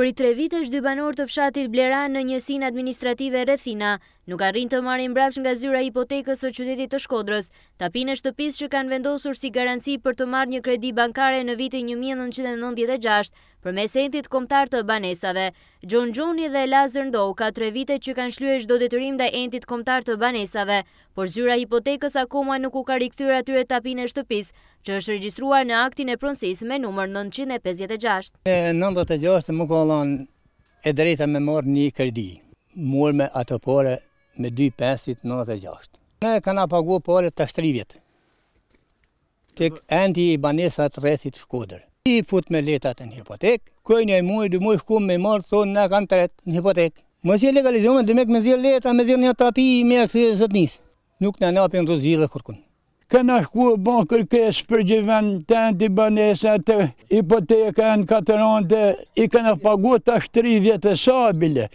Për i tre vite është dy banor të fshatit Blera në njësin administrative Rethina nuk arrin të marim brafsh nga zyra hipotekës së qytetit të shkodrës, tapin e shtëpis që kanë vendosur si garanci për të marrë një kredi bankare në vitin 1996 për mes e entit komtar të banesave. Gjon Gjoni dhe Lazar Ndo ka tre vite që kanë shlue shdo detyrim dhe entit komtar të banesave, por zyra hipotekës akoma nuk u ka rikëthyre atyre tapin e shtëpis, që është regjistruar në aktin e pronsis me numër 956. Në 96 më kohëllon e drejta me morë një kredi, murë me ato pore me 2,596. Ne kena pagu pare po të shtrivjet, të endi i banesat rrethit shkoder. I fut me letat në hipotek, kuj një muj, dy muj shkum me marë, thonë ne kanë të retë në hipotek. Mësje legalizume, dy mek me zirë leta, me zirë një trapi, me e kësi zëtë njësë. Nuk në në apin rëzile kërkunë këna shku e bon kërkes për gjivën të antibanesën të ipoteka në katërante, i këna pagu të ashtëri vjetë sabile,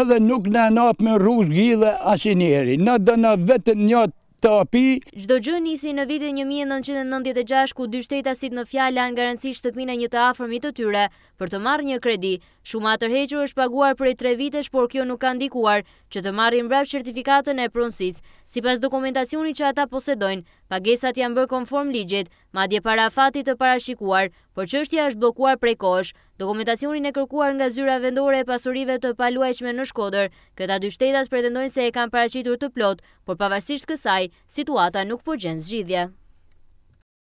edhe nuk në napë me rrush gjithë asinjeri. Në dëna vetën njët të api. Gjdo gjë nisi në vitin 1996 ku dy shtetasit në fjallë anë garanci shtëpina një të afërmi të tyre për të marrë një kredi. Shuma të është paguar për e tre vitesh, por kjo nuk kanë dikuar që të marrin në brev qertifikatën e pronsis. Si pas dokumentacioni që ata posedojnë, pagesat janë bërë konform ligjet, madje para fatit të parashikuar, Por çështja është bllokuar prej kohësh. Dokumentacionin e kërkuar nga zyra vendore e pasurive të paluajtshme në Shkodër, këta dy shtetas pretendojnë se e kanë paraqitur të plot, por pavarësisht kësaj, situata nuk po gjen zgjidhje.